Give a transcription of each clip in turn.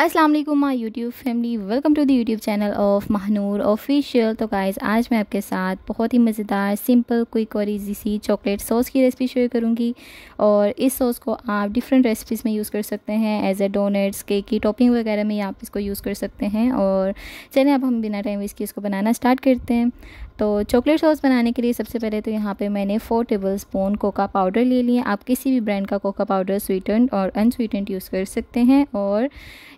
अस्सलाम वालेकुम my YouTube family welcome to the YouTube channel of Mahanoor official तो guys आज मैं आपके साथ बहुत ही मज़ेदार सिंपल क्विक और इजी सी चॉकलेट सॉस की रेसिपी शेयर करूँगी और इस सॉस को आप डिफरेंट रेसिपीज़ में यूज़ कर सकते हैं एज ए डोनट्स केक की टॉपिंग वगैरह में आप इसको यूज़ कर सकते हैं और चलें अब हम बिना टाइम वेस्ट के इसको बनाना स्टार्ट करते हैं तो चॉकलेट सॉस बनाने के लिए सबसे पहले तो यहाँ पे मैंने four tablespoon cocoa powder ले लिया आप किसी भी ब्रांड का कोका पाउडर स्वीटेंड और अनस्वीटेंड यूज़ कर सकते हैं और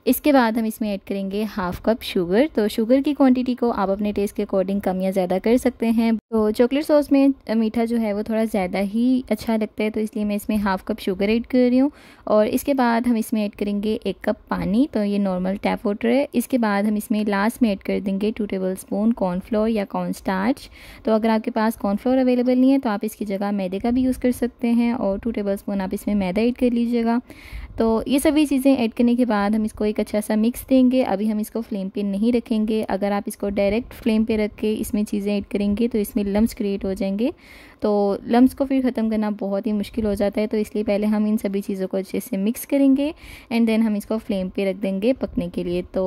इसके बाद हम इसमें ऐड करेंगे हाफ़ कप शुगर तो शुगर की क्वांटिटी को आप अपने टेस्ट के अकॉर्डिंग कम या ज़्यादा कर सकते हैं तो चॉकलेट सॉस में मीठा जो है वो थोड़ा ज़्यादा ही अच्छा लगता है तो इसलिए मैं इसमें हाफ़ कप शुगर ऐड कर रही हूँ और इसके बाद हम इसमें ऐड करेंगे एक कप पानी तो ये नॉर्मल टैप वाटर है इसके बाद हम इसमें लास्ट में ऐड कर देंगे टू टेबल स्पून कॉर्नफ्लोर या कॉर्न स्टार्च तो अगर आपके पास कॉर्नफ्लोर अवेलेबल नहीं है तो आप इसकी जगह मैदे का भी यूज़ कर सकते हैं और टू टेबल स्पून आप इसमें मैदा ऐड कर लीजिएगा तो ये सभी चीज़ें ऐड करने के बाद हम इसको एक अच्छा सा मिक्स देंगे अभी हम इसको फ्लेम पर नहीं रखेंगे अगर आप इसको डायरेक्ट फ्लेम पर रख के इसमें चीज़ें ऐड करेंगे तो इसमें उसमें लम्स क्रिएट हो जाएंगे तो लम्स को फिर ख़त्म करना बहुत ही मुश्किल हो जाता है तो इसलिए पहले हम इन सभी चीज़ों को अच्छे से मिक्स करेंगे एंड देन हम इसको फ्लेम पे रख देंगे पकने के लिए तो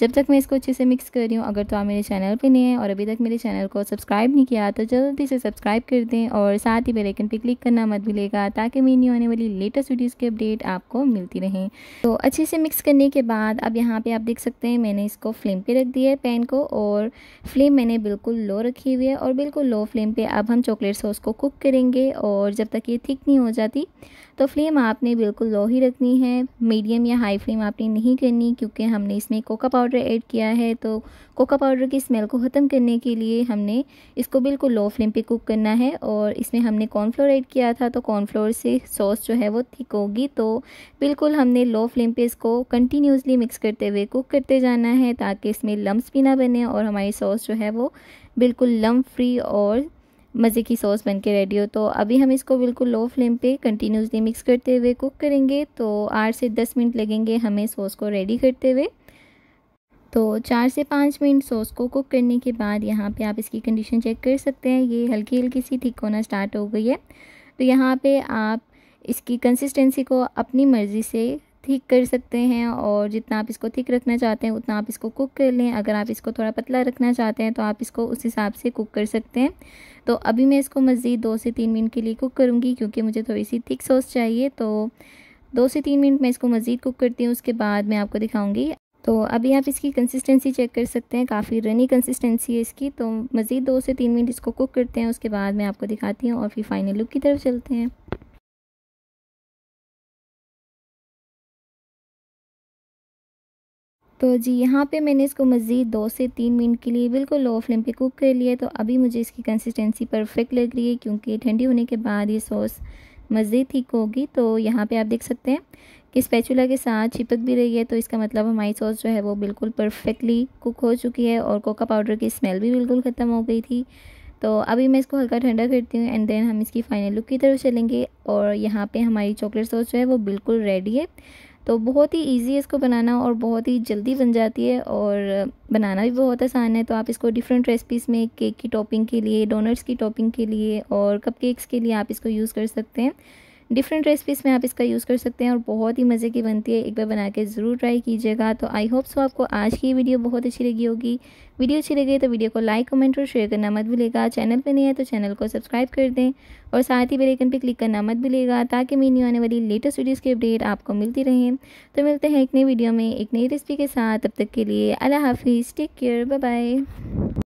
जब तक मैं इसको अच्छे से मिक्स कर रही हूँ अगर तो आप मेरे चैनल पे नहीं हैं और अभी तक मेरे चैनल को सब्सक्राइब नहीं किया तो जल्दी से सब्सक्राइब कर दें और साथ ही बेलाइकन पर क्लिक करना मत मिलेगा ताकि मेरी आने वाली लेटेस्ट वीडियोज़ की अपडेट आपको मिलती रहें तो अच्छे से मिक्स करने के बाद अब यहाँ पर आप देख सकते हैं मैंने इसको फ्लेम पर रख दिया है पैन को और फ्लेम मैंने बिल्कुल लो रखी हुई है और बिल्कुल बिल्कुल लो फ्लेम पे अब हम चॉकलेट सॉस को कुक करेंगे और जब तक ये थिक नहीं हो जाती तो फ्लेम आपने बिल्कुल लो ही रखनी है मीडियम या हाई फ्लेम आपने नहीं करनी क्योंकि हमने इसमें कोका पाउडर ऐड किया है तो कोका पाउडर की स्मेल को ख़त्म करने के लिए हमने इसको बिल्कुल लो फ्लेम पे कुक करना है और इसमें हमने कॉर्नफ्लोर ऐड किया था तो कॉर्नफ्लोर से सॉस जो है वो थिक होगी तो बिल्कुल हमने लो फ्लेम पे इसको कंटिन्यूसली मिक्स करते हुए कुक करते जाना है ताकि इसमें लम्ब भी ना बने और हमारी सॉस जो है वो बिल्कुल लम फ्री और मज़े की सॉस बन के रेडी हो तो अभी हम इसको बिल्कुल लो फ्लेम पे कंटिन्यूसली मिक्स करते हुए कुक करेंगे तो आठ से दस मिनट लगेंगे हमें सॉस को रेडी करते हुए तो चार से पाँच मिनट सॉस को कुक करने के बाद यहाँ पे आप इसकी कंडीशन चेक कर सकते हैं ये हल्की हल्की सी थिक होना स्टार्ट हो गई है तो यहाँ पे आप इसकी कंसिस्टेंसी को अपनी मर्ज़ी से थिक कर सकते हैं और जितना आप इसको थिक रखना चाहते हैं उतना आप इसको कुक कर लें अगर आप इसको थोड़ा पतला रखना चाहते हैं तो आप इसको उस हिसाब से कुक कर सकते हैं तो अभी मैं इसको मज़ीद दो से तीन मिनट के लिए कुक करूँगी क्योंकि मुझे थोड़ी सी थिक सॉस चाहिए तो दो से तीन मिनट मैं इसको मज़ीद कुक करती हूँ उसके बाद मैं आपको दिखाऊँगी तो अभी आप इसकी कंसिस्टेंसी चेक कर सकते हैं काफ़ी रनी कंसिस्टेंसी है इसकी तो मज़ीद दो से तीन मिनट इसको कुक करते हैं उसके बाद मैं आपको दिखाती हूँ और फिर फाइनल लुक की तरफ चलते हैं तो जी यहाँ पे मैंने इसको मज़ीद दो से तीन मिनट के लिए बिल्कुल लो फ्लेम पे कुक कर लिया तो अभी मुझे इसकी कंसिस्टेंसी परफेक्ट लग रही है क्योंकि ठंडी होने के बाद ये सॉस मज़ीद ठीक होगी तो यहाँ पे आप देख सकते हैं कि स्पैचुला के साथ चिपक भी रही है तो इसका मतलब हमारी सॉस जो है वो बिल्कुल परफेक्टली कुक हो चुकी है और कोका पाउडर की स्मेल भी बिल्कुल ख़त्म हो गई थी तो अभी मैं इसको हल्का ठंडा करती हूँ एंड देन हम इसकी फ़ाइनल लुक की तरफ चलेंगे और यहाँ पे हमारी चॉकलेट सॉस जो है वो बिल्कुल रेडी है तो बहुत ही ईजी है इसको बनाना और बहुत ही जल्दी बन जाती है और बनाना भी बहुत आसान है तो आप इसको डिफरेंट रेसिपीज़ में केक की टॉपिंग के लिए डोनट्स की टॉपिंग के लिए और कपकेक्स के लिए आप इसको यूज़ कर सकते हैं डिफरेंट रेसिपीज़ में आप इसका यूज़ कर सकते हैं और बहुत ही मज़े की बनती है एक बार बना के ज़रूर ट्राई कीजिएगा तो आई होप सो आपको आज की वीडियो बहुत अच्छी लगी होगी वीडियो अच्छी लगी तो वीडियो को लाइक कमेंट और शेयर करना मत भूलेगा चैनल पर नहीं है तो चैनल को सब्सक्राइब कर दें और साथ ही बेलाइकन पर क्लिक करना मत भूलेगा ताकि मेरी न्यू आने वाली लेटेस्ट वीडियोज़ की अपडेट आपको मिलती रहे तो मिलते हैं एक नई वीडियो में एक नई रेसिपी के साथ तब तक के लिए अल्लाह हाफिज़ टेक केयर बाय